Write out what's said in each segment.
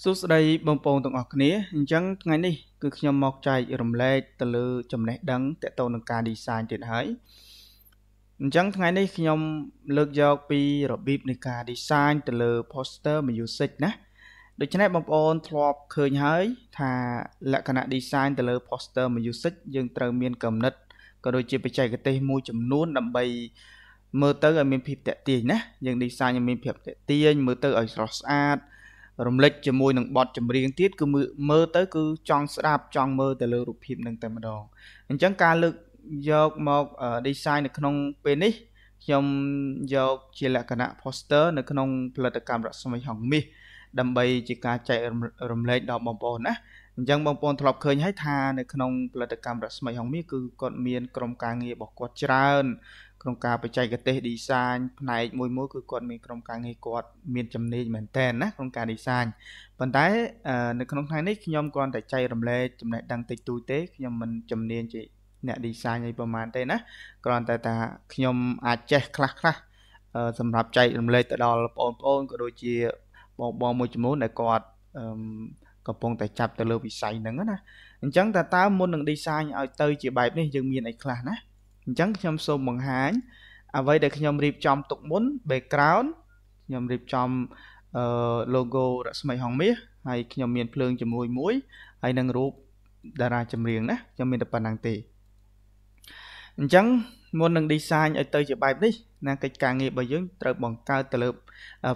សួស្តីបងប្អូនទាំងអស់គ្នាអញ្ចឹងថ្ងៃនេះគឺខ្ញុំមកចែករំលែកទៅលើចំណេះដឹងទាក់ទងនឹងការ design ទៀតហើយអញ្ចឹងថ្ងៃនេះខ្ញុំលើកយកពីរបៀបនៃការ design ទៅលើ poster music ណាដូច្នេះបងប្អូនធ្លាប់ឃើញហើយថាលក្ខណៈ design ទៅលើ poster music យើងត្រូវមាន កំណត់ក៏ដូចជាបច្ចេកទេសមួយចំនួនដើម្បីមើលទៅឲ្យមានភាពតាក់ទាញណាយើង design ឲ្យមានភាពតាក់ទាញមើលទៅឲ្យស្រស់ស្អាតរំលេចជាមួយនឹងបទចម្រៀងទៀតគឺមើលទៅគឺចង់ស្ដាប់ចង់មើលទៅលើរូបភាពនឹងតែម្ដងអញ្ចឹងការលើកយកមក design នៅក្នុងពេលនេះខ្ញុំយក ជាលក្ខណៈ poster នៅ ក្នុងផលិតកម្មរស្មីហងមាសដើម្បីជាការចែករំលែកដល់បងប្អូនណាអញ្ចឹងបងប្អូនធ្លាប់ឃើញហើយថានៅក្នុងផលិតកម្មរស្មីហងមាសគឺគាត់មានក្រុមការងាររបស់គាត់ច្រើនក្នុងការបច្ចេកទេស design ផ្នែកមួយមួយគឺគាត់មានក្រុមការងារគាត់មានជំនាញមែនតើណាក្នុងការ design ប៉ុន្តែនៅក្នុងថ្ងៃនេះខ្ញុំគ្រាន់តែចែករំលែកចំណេះដឹងតិចតួចទេខ្ញុំមិនជំនាញជា អ្នក design អីប្រហែលទេណាគ្រាន់តែថាខ្ញុំអាចចេះខ្លះខ្លះសម្រាប់ចែករំលែកទៅដល់បងប្អូនក៏ដូចជាបងបងមួយចំនួនដែលគាត់កំពុងតែចាប់ទៅលើវិស័យហ្នឹងណាអញ្ចឹងតើតើមុននឹង design ឲ្យទៅជាបែបនេះយើងមានអីខ្លះណាអញ្ចឹងខ្ញុំសូមបង្ហាញអ្វីដែលខ្ញុំរៀបចំទុកមុន background ខ្ញុំរៀបចំអឺ logo រស្មីហងមាស ហើយខ្ញុំមានភ្លើងជាមួយមួយហើយនឹងរូបតារាចម្រៀងណាខ្ញុំមានតែប៉ុណ្្នឹងទេអញ្ចឹងមុននឹង design ឲ្យទៅជាបែបនេះណាកិច្ចការងាររបស់យើងត្រូវបង្កើតទៅលើ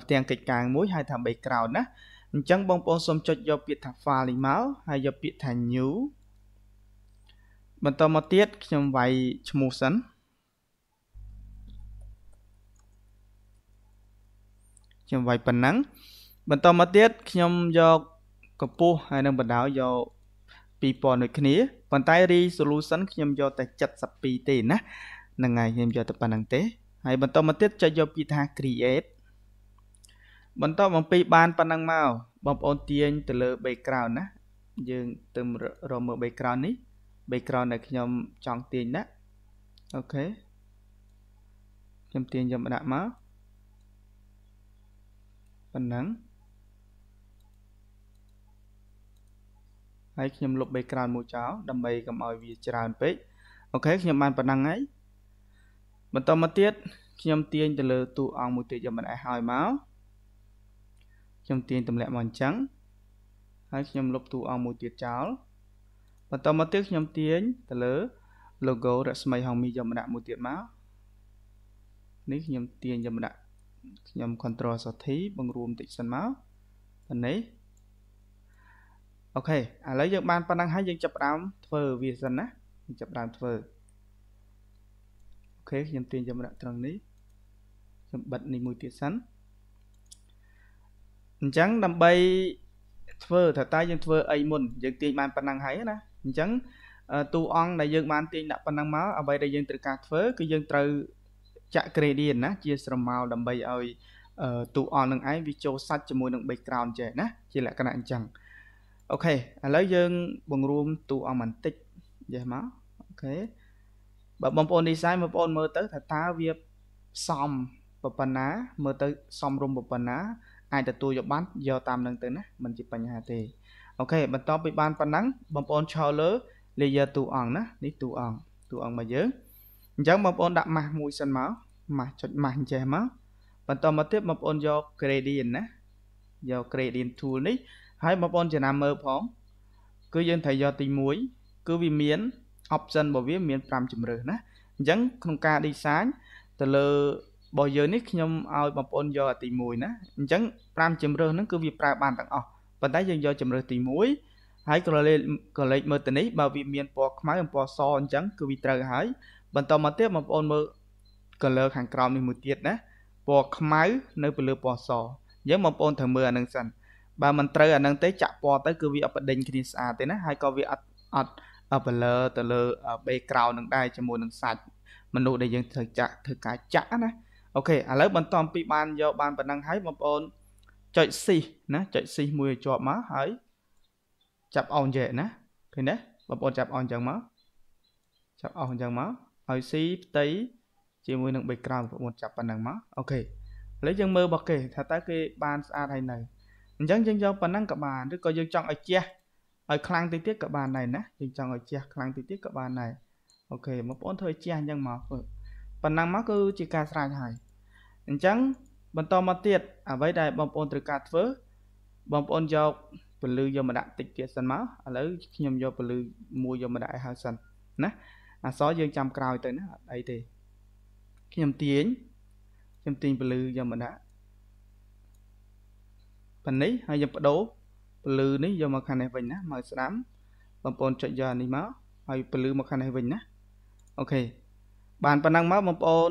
ផ្ទាំងកិច្ចការមួយហៅថា background ណាអញ្ចឹងបងប្អូនសូមចុចយកពាក្យថា file នេះមកហើយយកពាក្យថា new បន្តមកទៀតខ្ញុំវាយឈ្មោះសិនខ្ញុំវាយប៉ុណ្ណឹង បន្តមកទៀតខ្ញុំយកកម្ពស់ហើយនឹងបណ្ដោយយក2000ដូចគ្នាប៉ុន្តែ resolution ខ្ញុំយកតែ72ទេណាហ្នឹងហើយខ្ញុំយកតែប៉ុណ្្នឹងទេហើយបន្តមកទៀតចុចយកពាក្យថា create បន្តមកពីបានប៉ុណ្្នឹងមកបងប្អូនទាញទៅលើ background ណាយើងទៅរកមើល background នេះ background ដែលខ្ញុំចង់ទាញណាអូខេខ្ញុំទាញយកមកដាក់មកប៉ុណ្ណឹងហើយខ្ញុំលុប background មួយចោលដើម្បីកុំឲ្យវាច្រើនពេកអូខេខ្ញុំបានប៉ុណ្ណឹងហើយបន្តមកទៀតខ្ញុំទាញទៅលើតួអង្គមួយទៀតយកមិនអេះឲ្យមកខ្ញុំទាញទម្លាក់មកអញ្ចឹងហើយខ្ញុំលុបតួអង្គមួយទៀតចោលបន្តមកទៀតខ្ញុំទាញទៅលើ logo រស្មីហងមីយមដាក់មួយទៀតមកនេះខ្ញុំទាញយមដាក់ខ្ញុំ control s t បង្រួមតិចសិនមកទៅនេះអូខេឥឡូវយើងបានប៉ុណ្ណឹងហើយយើងចាប់ផ្ដើមធ្វើវាសិនណាយើងចាប់ផ្ដើមធ្វើអូខេខ្ញុំទាញយមដាក់ត្រង់នេះខ្ញុំបិទនេះមួយទៀតសិនអញ្ចឹងដើម្បីធ្វើតើតើយើងធ្វើអីមុនយើងទាញបានប៉ុណ្ណឹងហើយណាអញ្ចឹងតួអង្គដែលយើងបានទាញដាក់ប៉ុណ្ណឹងមកអ្វីដែលយើងត្រូវការធ្វើគឺយើងត្រូវចាក់ gradient ណាជាស្រមោលដើម្បីឲ្យតួអង្គនឹងឯងវាចូលសាច់ជាមួយនឹង background ចេះណាជាលក្ខណៈអញ្ចឹងអូខេឥឡូវយើងបង្រួមតួអង្គបន្តិចចេះមកអូខេបើបងប្អូន design បងប្អូនមើលទៅ ថាតើវាសមប៉ុណ្ណាមើលទៅសមរម្យប៉ុណ្ណា អាចទទួលយកបានយកតាមនឹងទៅណាមិនជាបញ្ហាទេអូខេបន្ទាប់ពីបានប៉ុណ្ណឹងបងប្អូនឆោលើ layer តួអង្គណានេះតួអង្គតួអង្គរបស់យើងអញ្ចឹងបងប្អូនដាក់ម៉ាស់មួយសិនមកម៉ាស់ចុចម៉ាស់អញ្ចេះមកបន្តមកទៀតបងប្អូនយក gradient ណាយក gradient tool នេះ ហើយបងប្អូនចំណាំមើលផងគឺយើងត្រូវយកទី1គឺវាមាន option របស់វាមាន5ជំរើសណាអញ្ចឹងក្នុងការ design ទៅលើរបស់យើងនេះខ្ញុំឲ្យបងប្អូនយកទី1ណាអញ្ចឹង5ជំរើសហ្នឹងគឺវាប្រើបានទាំងអស់ប៉ុន្តែយើងយកជំរើសទី1ហើយក៏លេខក៏លេខមើលទៅនេះបើវាមានពណ៌ខ្មៅនិងពណ៌សអញ្ចឹងគឺវាត្រូវហើយបន្តមកទៀតបងប្អូនមើល color ខាងក្រោមនេះមួយទៀតណាពណ៌ខ្មៅនៅពីលើពណ៌សអញ្ចឹងបងប្អូនត្រូវមើលអានឹងសិនបើមិនត្រូវអានឹងទេចាក់ពណ៌ទៅគឺវាអត់បដិញគ្នាស្អាតទេណាហើយក៏វាអត់អត់ blur ទៅលើ background នឹងដែរជាមួយនឹងសាច់មនុស្សដែលយើងត្រូវចាក់ធ្វើការចាក់ណាអូខេឥឡូវបន្តពីបានយកបានប៉ុណ្ណឹងហើយបងប្អូនចុចស៊ីណាចុចស៊ីមួយជាប់មកហើយចាប់អោនយេណាឃើញទេបងប្អូនចាប់អោនអញ្ចឹងមកចាប់អោនអញ្ចឹងមកហើយស៊ីផ្ទៃជាមួយនឹង background ប្រមូលចាប់ប៉ុណ្ណឹងមកអូខេឥឡូវយើងមើលរបស់គេថាតើគេបានស្អាតហើយនៅអញ្ចឹងយើងយកប៉ុណ្ណឹងក៏បានឬក៏យើងចង់ឲ្យជះឲ្យខ្លាំងតិចទៀតក៏បានដែរណាយើងចង់ឲ្យជះខ្លាំងតិចទៀតក៏បានដែរអូខេបងប្អូនធ្វើជះអញ្ចឹងមកធ្វើប៉ុណ្ណឹងមកគឺជាការស្រាច់ហើយអញ្ចឹងបន្តមកទៀតអ្វីដែលបងប្អូនត្រូវការធ្វើ បងប្អូនយកពលឺយកមកដាក់តិចទៀតសិនមកឥឡូវខ្ញុំយកពលឺមួយយកមកដាក់ឲ្យហើយសិនណាអសយើងចាំក្រោយទៅណាអត់អីទេខ្ញុំទាញខ្ញុំទាញពលឺយកមកដាក់ប៉ានេះហើយយើងបដូរពលឺនេះយកមកខាងនេះវិញណាមកស្ដាំបងប្អូនចុចយកនេះមកហើយពលឺមកខាងនេះវិញណាអូខេបានប៉ុណ្ណឹងមកបងប្អូន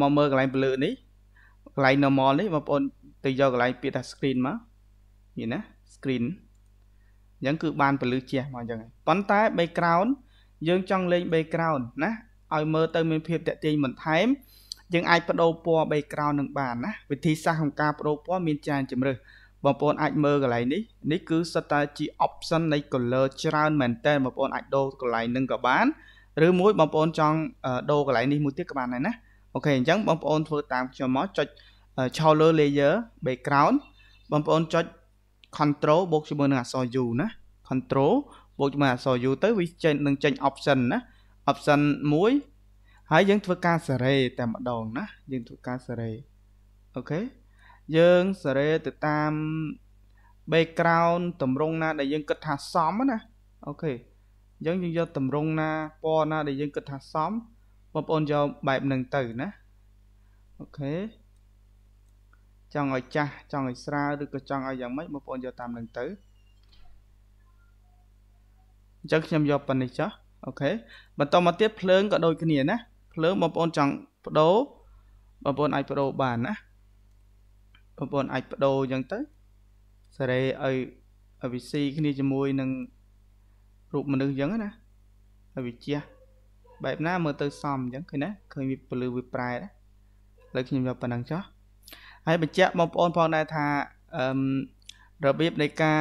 មកមើលកន្លែងពលឺនេះកន្លែង normal នេះបងប្អូនទៅយកកន្លែងពាក្យថា screen មកនេះណា screen អញ្ចឹងគឺបានពលឺជះមកអញ្ចឹងប៉ុន្តែ background យើងចង់លេង background ណាឲ្យមើលទៅមានភាពតាក់ទាញបន្ថែមយើងអាចបដូរពណ៌ background នឹងបានណាវិធីសាស្ត្រក្នុងការបដូរពណ៌មានច្រើនជម្រើសបងប្អូនអាចមើលកន្លែងនេះនេះគឺសិតតែជា option នៃ color ច្រើនមែនតើបងប្អូនអាចដូរកន្លែងនឹងក៏បានឬមួយបងប្អូនចង់ដូរកន្លែងនេះមួយទៀតក៏បានដែរណាអូខេអញ្ចឹងបងប្អូនធ្វើតាមខ្ញុំមកចុចឆោលើ layer background បងប្អូនចុច control បូកជាមួយនឹងអក្សរ U ណា control បូកជាមួយអក្សរ U ទៅវាចេញនឹងចេញ option ណា option 1ហើយយើង ធ្វើការសារ៉េតែម្ដងណា យើងធ្វើការសារ៉េអូខេយើងសារ៉េទៅតាម background តម្រងណាដែលយើងគិតថាសមណាអូខេអញ្ចឹងយើងយកតម្រងណាពណ៌ណាដែលយើងគិតថាសមបងប្អូនយកបែបហ្នឹងទៅណាអូខេចង់ឲ្យចាស់ចង់ឲ្យស្រាលឬក៏ចង់ឲ្យយ៉ាងម៉េចបងប្អូនយកតាមហ្នឹងទៅអញ្ចឹងខ្ញុំយកប៉ុណ្នេះចុះអូខេបន្តមកទៀតភ្លើងក៏ដូចគ្នាណាភ្លើងបងប្អូនចង់បដូរបងប្អូនអាចបដូរបានណាបងប្អូនអាចបដូរអញ្ចឹងទៅសេរីឲ្យឲ្យវាស៊ីគ្នាជាមួយនឹងរូបមនុស្សអញ្ចឹងណាហើយវាជះបែបណាមើលទៅសមអញ្ចឹងឃើញណាឃើញវាពលឺវាប្រែដែរឥឡូវខ្ញុំយកប៉ុណ្ណឹងចុះហើយបញ្ជាក់បងប្អូនផងដែរថាអឺរបៀបនៃការ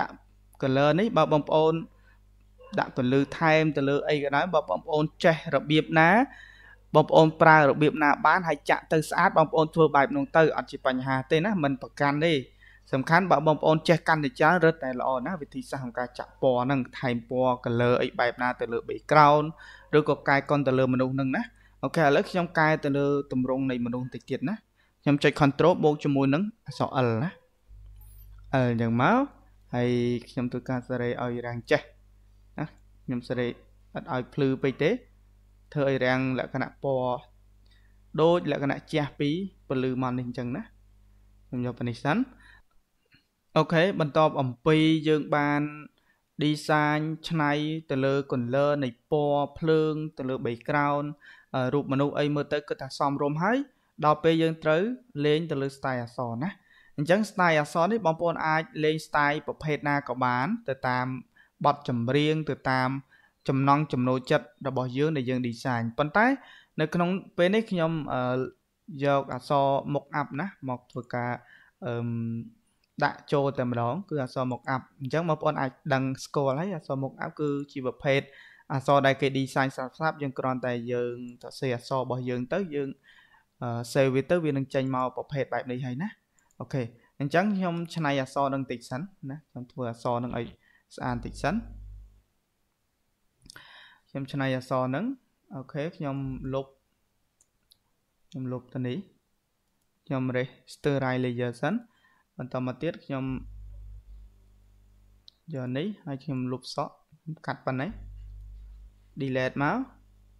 ដាក់ color នេះបើបងប្អូនដាក់ពលឺថែមទៅលើអីក៏ដោយបើបងប្អូនចេះ របៀបណាបងប្អូនប្រើរបៀបណាបានហើយចាក់ទៅស្អាត បងប្អូនធ្វើបែបនោះទៅអត់ជាបញ្ហាទេណាមិនប្រកាន់ទេសំខាន់បើបងប្អូនចេះកាន់តែច្រើនរឹតតែល្អណាវិធីសាស្ត្រក្នុងការចាក់ពណ៌ហ្នឹងថែមពណ៌ color អីបែបណាទៅលើ background ឬក៏កាយកុនទៅលើមនុស្សនឹងណាអូខេឥឡូវខ្ញុំកាយទៅលើតម្រងនៃមនុស្សបន្តិចទៀតណាខ្ញុំចុច control បូកជាមួយនឹងអក្សរ L ណា L យ៉ាងមកហើយខ្ញុំធ្វើការសេរីឲ្យរាងចេះណាខ្ញុំសេរីអត់ឲ្យភ្លឺពេកទេធ្វើឲ្យរាងលក្ខណៈពណ៌ដូចលក្ខណៈជះពីពលឺមកនេះអញ្ចឹងណាខ្ញុំយកប៉ានេះសិនអូខេបន្តអំពីយើងបាន design ឆ្នៃទៅលើ color នៃពណ៌ភ្លើង ទៅលើ background រូបមនុស្សអីមើលទៅគឺថាសមរម្យហើយដល់ពេលយើងត្រូវលេងទៅលើ style អក្សរណាអញ្ចឹង style អក្សរនេះបងប្អូនអាច លេង style ប្រភេទណាក៏បាន ទៅតាមបទចម្រៀងទៅតាម ចំណង់ចំណូលចិត្តរបស់យើងដែលយើង design ប៉ុន្តែ នៅក្នុងពេលនេះខ្ញុំយកអក្សរមុខអាប់ណា មកធ្វើការអឺដាក់ចូលតែម្ដងគឺអក្សរមកអាប់អញ្ចឹងបងប្អូនអាចដឹងស្គាល់ហើយអក្សរមកអាប់គឺជាប្រភេទអក្សរដែលគេ design ស្រាប់ស្រាប់យើងគ្រាន់តែយើងសរសេរអក្សររបស់យើង ទៅយើង save វាទៅវានឹងចេញមកប្រភេទបែបនេះហើយណាអូខេអញ្ចឹងខ្ញុំឆ្នៃអក្សរនឹងតិចសិនណាខ្ញុំធ្វើអក្សរនឹងឲ្យស្អាតតិចសិនខ្ញុំឆ្នៃអក្សរនឹងអូខេខ្ញុំលុបខ្ញុំលុបទៅនេះខ្ញុំ raise layer សិនបន្តមកទៀតខ្ញុំយកនេះហើយខ្ញុំលុបសក់កាត់ប៉ុណ្ណេះ delete មក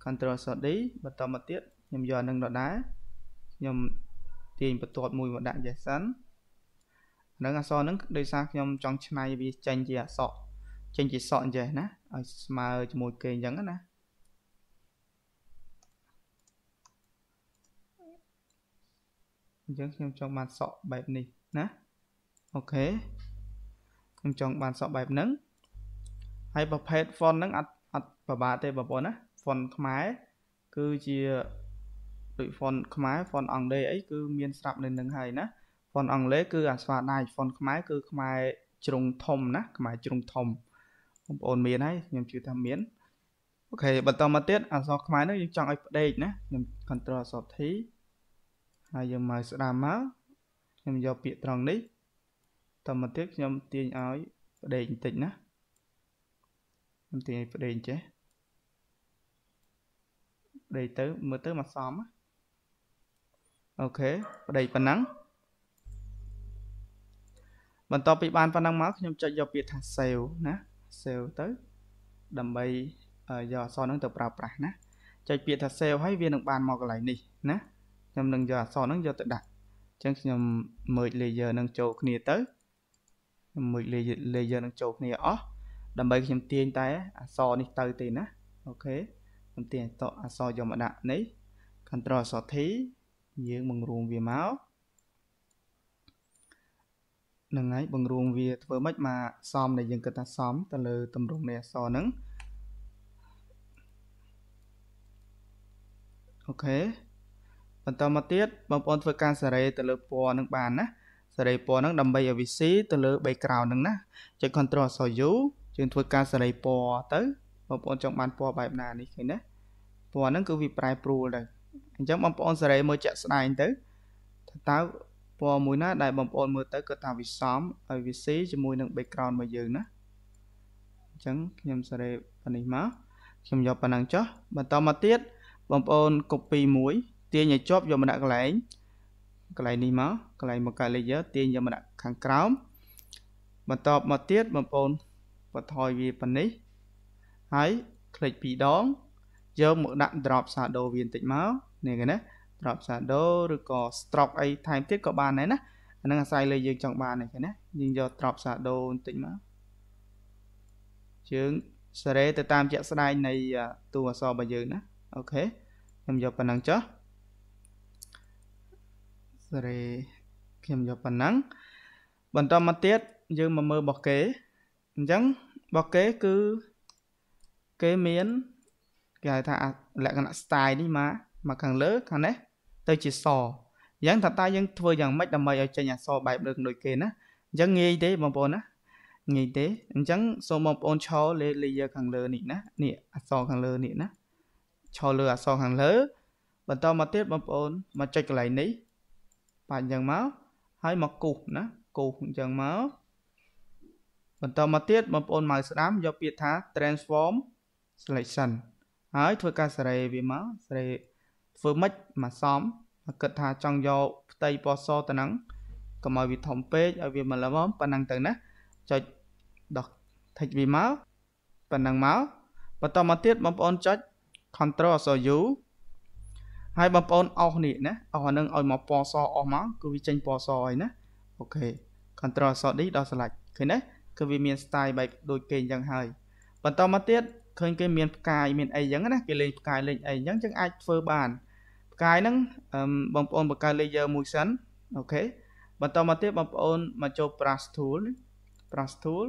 control short d បន្តមកទៀតខ្ញុំយកនឹងដដែលខ្ញុំទាញបន្ទាត់មួយមកដាក់ JSON នឹងអសនឹងដោយសារខ្ញុំចង់ឆ្នៃវាចេញជាអសក់ចេញជាសក់អញ្ចេះណាឲ្យស្មើជាមួយគេអញ្ចឹងណាអញ្ចឹងខ្ញុំចង់បានសក់បែបនេះណាអូខេខ្ញុំចង់បានសក់បែបហ្នឹងហើយប្រភេទ font ហ្នឹងអត់អត់ពិបាកទេបងប្អូនណា font ខ្មែរគឺជាដូច font ខ្មែរ font អង់គ្លេសអីគឺមានស្រាប់នៅនឹងហើយណា font អង់គ្លេសគឺអាស្វាដាយ font ខ្មែរគឺខ្មែរជ្រុងធំណាខ្មែរជ្រុងធំបងប្អូនមានហើយខ្ញុំជឿថាមានអូខេបន្តមកទៀតអក្សរខ្មែរនេះយើងចង់ឲ្យផ្ដេកណាខ្ញុំ control អក្សរ T ហើយយើងមកស្ដាប់មកខ្ញុំយកពាក្យត្រង់នេះតមកទៀតខ្ញុំទាញឲ្យផ្ដេកបន្តិចណាខ្ញុំទាញឲ្យផ្ដេកចេះផ្ដេកទៅមើលទៅមកសមអូខេផ្ដេកប៉ុណ្ណឹងបន្ទាប់ពីបានប៉ុណ្ណឹងមកខ្ញុំចុចយកពាក្យថា save ណា save ទៅដើម្បីយកអក្សរហ្នឹងទៅប្រើប្រាស់ណាចុចពាក្យថា save ហើយវានឹងបានមកកន្លែងនេះណាខ្ញុំនឹងយកអក្សរហ្នឹងយកទៅដាក់អញ្ចឹងខ្ញុំ merge layer នឹងចូលគ្នាទៅមួយ layer នឹងចូលគ្នាអស់ដើម្បីខ្ញុំទាញតែអក្សរនេះទៅទេណាអូខេខ្ញុំទាញតអក្សរយកមកដាក់នេះ control អក្សរ T យើងបង្រួមវាមកនឹងហើយបង្រួមវាធ្វើម៉េចមកសមដែលយើងគិតថាសមទៅលើតម្រងនៃអក្សរហ្នឹងអូខេបន្តមកទៀតបងប្អូនធ្វើការសារ៉េទៅលើពណ៌នឹងបានណាសេរីពណ៌ហ្នឹងដើម្បីឲ្យវាស៊ីទៅលើ background ហ្នឹងណាចុច control អក្សរ U យើងធ្វើការសេរីពណ៌ទៅបងប្អូនចង់បានពណ៌បែបណានេះឃើញណាពណ៌ហ្នឹងគឺវាប្រែប្រួលទៅអញ្ចឹងបងប្អូនសេរីមើលជាក់ស្ដែងទៅថាតើពណ៌មួយណាដែលបងប្អូនមើលទៅគឺថាវាសមឲ្យវាស៊ីជាមួយនឹង background របស់យើងណាអញ្ចឹងខ្ញុំសេរីប៉ានេះមកខ្ញុំយកប៉ុណ្ណឹងចុះបន្តមកទៀតបងប្អូន copy មួយទាញឲ្យជាប់យកមកដាក់កន្លែងកន្លែងនេះមកកន្លែងមកកាលេយើទាញយកមកដាក់ខាងក្រោមបន្តមកទៀតបងប្អូនបន្ថយវាប៉ុណ្នេះហើយคลิกពីរដងយកមកដាក់ drop shadow វាបន្តិចមកនេះគេណា drop shadow ឬក៏ stroke អីថែមទៀតក៏បានដែរណាអានឹងអាស្រ័យលើយើងចង់បានហ្នឹងណាយើងយក drop shadow បន្តិចមកយើងសារ៉េទៅតាមជាក់ស្ដែងនៃតួអក្សររបស់យើងណាអូខេខ្ញុំយកប៉ុណ្ណឹងចុះសេរីខ្ញុំយកប៉ុណ្ណឹងបន្តមកទៀតយើងមកមើលរបស់គេអញ្ចឹងរបស់គេគឺគេមានគេហៅថាលក្ខណៈ style នេះមកមកខាងលើ ខាងនេះទៅជាសអញ្ចឹងថាតើយើងធ្វើយ៉ាងម៉េចដើម្បីឲ្យចេញអក្សរបែបលើកដូចគេណាអញ្ចឹងងាយទេបងប្អូនណាងាយទេអញ្ចឹង សូមបងប្អូនឈរលេលេយើខាងលើនេះណានេះអក្សរខាងលើនេះណាឈរលើអក្សរខាងលើ បន្តមកទៀតបងប្អូនមកចុចកន្លែងនេះបាច់អញ្ចឹងមកហើយមកគូសណាគូសអញ្ចឹងមកបន្តមកទៀតបងប្អូនមកស្ដាំយកពាក្យថា transform selection ហើយធ្វើការសេរីវាមកសេរីធ្វើម៉េចមកសំមកគិតថាចង់យកផ្ទៃពណ៌សទៅនឹងកុំឲ្យវាធំពេកឲ្យវាមកលមប៉ុណ្ណឹងទៅណាចុចដោះ text វាមកប៉ុណ្ណឹងមកបន្តមកទៀតបងប្អូនចុច Ctrl អក្សរ U ហើយបងប្អូនអស់នេះណាអស់អានឹងឲ្យមកពណ៌សអស់មកគឺវាចេញពណ៌សហើយណាអូខេ control short នេះដល់ select ឃើញទេគឺវាមាន style បែបដូចគេអញ្ចឹងហើយ បន្តមកទៀតឃើញគេមានផ្កាយមានអីអញ្ចឹងណាគេលេងផ្កាយលេងអីអញ្ចឹងយើងអាចធ្វើបានផ្កាយហ្នឹងបងប្អូនបង្កើត layer មួយសិនអូខេបន្តមកទៀតបងប្អូនមកចូល brush tool brush tool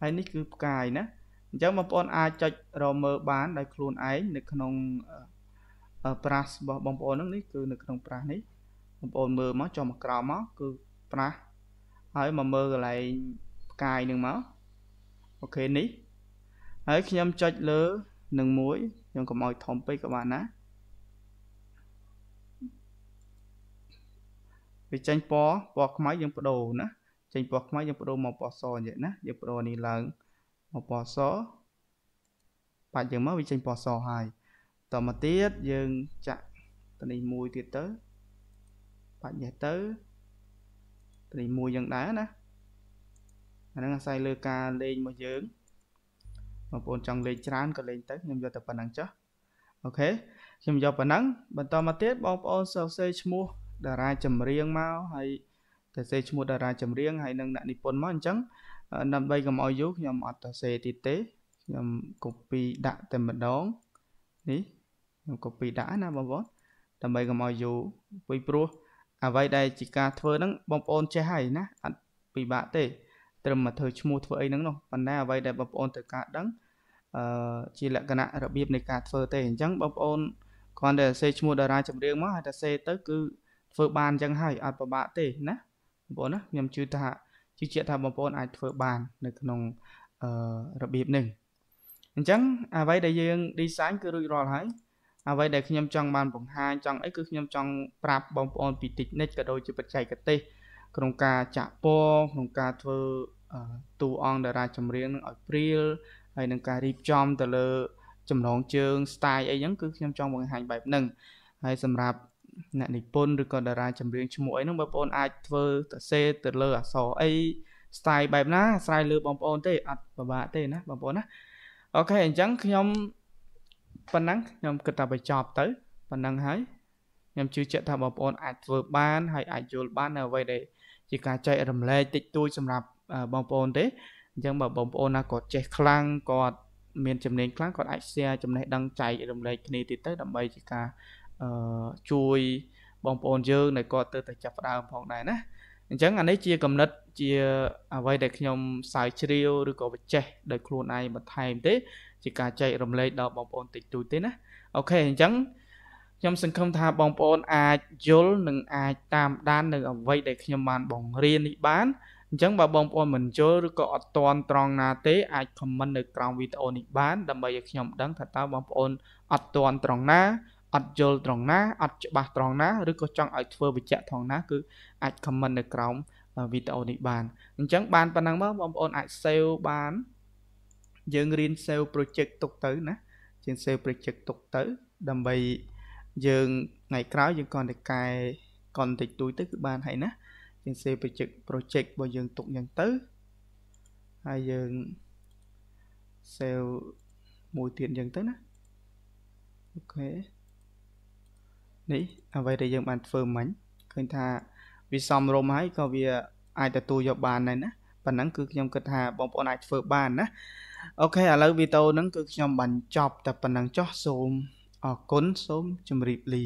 ហើយនេះគឺផ្កាយណាអញ្ចឹងបងប្អូនអាចចុចរមើលបានដោយខ្លួនឯងនៅក្នុង brush របស់បងប្អូនហ្នឹងនេះគឺនៅក្នុង brush នេះបងប្អូនមើលមកចុះមកក្រោមមកគឺ brush ហើយមកមើលកន្លែងផ្កាយហ្នឹងមកអូខេនេះហើយខ្ញុំចុចលើនឹងមួយខ្ញុំកុំឲ្យធំពេកក៏បានណាវាចេញពណ៌ពណ៌ខ្មៅយើងបដូរណាចេញពណ៌ខ្មៅយើងបដូរមកពណ៌សអញ្ចឹងណាយើងបដូរនេះឡើងមកពណ៌សបាច់យើងមកវាចេញពណ៌សហើយតមកទៀតយើងចាក់តនេះមួយទៀតទៅបាច់ញេះទៅតនេះមួយយ៉ាងដែរណាអាហ្នឹងអាស្រ័យលើការលេងរបស់យើងបងប្អូនចង់លេងច្រើនក៏លេងទៅខ្ញុំយកតែប៉ុណ្្នឹងចុះអូខេខ្ញុំយកប៉ុណ្ណឹងបន្តមកទៀតបងប្អូនសរសេរឈ្មោះតារាចម្រៀងមកហើយសរសេរឈ្មោះតារាចម្រៀងហើយនឹងអ្នកនិពន្ធមកអញ្ចឹងដើម្បីកុំឲ្យយូរខ្ញុំអត់សរសេរទៀតទេខ្ញុំ copy ដាក់តែម្ដងនេះខ្ញុំ copy ដាក់ណាបងប្អូនដើម្បីកុំឲ្យយូរពីព្រោះអ្វីដែលជាការធ្វើហ្នឹងបងប្អូនចេះហើយណាអត់ពិបាកទេត្រឹមមកធ្វើឈ្មោះធ្វើអីហ្នឹងនោះប៉ុន្តែអ្វីដែលបងប្អូនត្រូវការដឹងអឺជាលក្ខណៈរបៀបនៃការធ្វើទេអញ្ចឹងបងប្អូនគ្រាន់តែសេឈ្មោះតារាចម្រៀងមកហើយតែសេទៅគឺធ្វើបានអញ្ចឹងហើយអត់ពិបាកទេណាបងប្អូនណាខ្ញុំជឿថាជឿជាក់ថាបងប្អូនអាចធ្វើបាន នៅក្នុងអឺរបៀបនេះអញ្ចឹងអ្វីដែលយើង design គឺរួចរាល់ហើយអ្វីដែលខ្ញុំចង់បានបង្ហាញចង់អីគឺខ្ញុំចង់ប្រាប់បងប្អូនពី technique ក៏ដូចជាបច្ចេកទេសក្នុងការចាក់ពណ៌ក្នុងការធ្វើតួអង្គតារាចម្រៀងនឹងឲ្យព្រៀលហើយនឹងការរៀបចំទៅលើចំណងជើង style អីហ្នឹងគឺខ្ញុំចង់បង្ហាញបែបហ្នឹងហើយសម្រាប់អ្នកនិពន្ធឬក៏តារាចម្រៀងឈ្មោះអីហ្នឹងបងប្អូនអាចធ្វើទៅសេទៅលើអក្សរអី style បែបណាអាស្រ័យលើបងប្អូនទេអត់ពិបាកទេណាបងប្អូនណាអូខេអញ្ចឹងខ្ញុំប៉ុណ្ណឹងខ្ញុំគិតថាបញ្ចប់ទៅប៉ុណ្ណឹងហើយខ្ញុំជឿជាក់ថាបងប្អូនអាចធ្វើបានហើយអាចយល់បាននៅអ្វីដែលជាការចែករំលែកតិចតួចសម្រាប់បងប្អូនទេអញ្ចឹងបើបងប្អូនណាគាត់ចេះខ្លាំងគាត់មានចំណេញខ្លាំងគាត់អាច share ចំណេះដឹងចែករំលែកគ្នាទៀតទៅដើម្បីជាការជួយបងប្អូនយើងដែលគាត់ទើបតែចាប់ផ្ដើមផងដែរណាអញ្ចឹងអានេះជាកំណត់ជាអ្វីដែលខ្ញុំស្រាវជ្រាវឬក៏បញ្ចេះដោយខ្លួនឯងបន្ថែមទេជាការចែករំលែកដល់បងប្អូនតិចតួចទេណាអូខេអញ្ចឹងខ្ញុំសង្ឃឹមថាបងប្អូនអាចយល់និងអាចតាមដាននៅអ្វីដែលខ្ញុំបានបង្រៀននេះបានអញ្ចឹងបើបងប្អូនមិនយល់ឬក៏អត់ទាន់ត្រង់ណាទេអាច comment នៅក្រោមវីដេអូនេះបានដើម្បីឲ្យខ្ញុំដឹងថាតើបងប្អូនអត់ទាន់ត្រង់ណាអត់យល់ត្រង់ណាអត់ច្បាស់ត្រង់ណាឬក៏ចង់ឲ្យធ្វើវិជ្ជាត្រង់ណា គឺអាច comment នៅក្រោមវីដេអូនេះបានអញ្ចឹងបានប៉ុណ្ណឹងមកបងប្អូនអាច save បានយើងរៀន save project ទុកទៅណាយើង save project ទុកទៅ ដើម្បីយើងថ្ងៃក្រោយយើងគាត់តែកែគាត់តិចតួចទៅគឺបានហើយណាយើង save project project របស់យើងទុកយ៉ាងទៅហើយយើង save មួយទៀតយ៉ាងទៅណាអូខេនេះអ្វីដែលយើងបានធ្វើមិញឃើញថាវាសំរុំហើយក៏វាអាចទទួលយកបានដែរណាប៉ណ្ណឹងគឺខ្ញុំគិតថាបងប្អូនអាចធ្វើបានណាអូខេឥឡូវវីដេអូហ្នឹងគឺខ្ញុំបញ្ចប់តែប៉ុណ្្នឹងចុះសូមអរគុណសូមជម្រាបលា